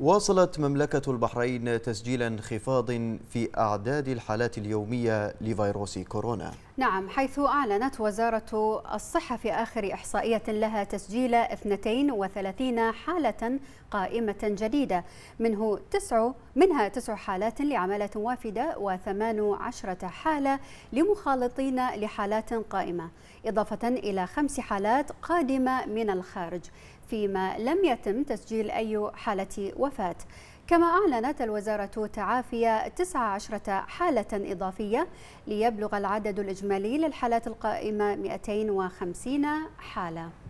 واصلت مملكة البحرين تسجيل انخفاض في أعداد الحالات اليومية لفيروس كورونا نعم حيث أعلنت وزارة الصحة في آخر إحصائية لها تسجيل 32 حالة قائمة جديدة منه تسع منها تسع حالات لعمالة وافدة و18 حالة لمخالطين لحالات قائمة إضافة إلى خمس حالات قادمة من الخارج فيما لم يتم تسجيل أي حالة وفاة كما أعلنت الوزارة تعافي 19 حالة إضافية ليبلغ العدد الإجمالي للحالات القائمة 250 حالة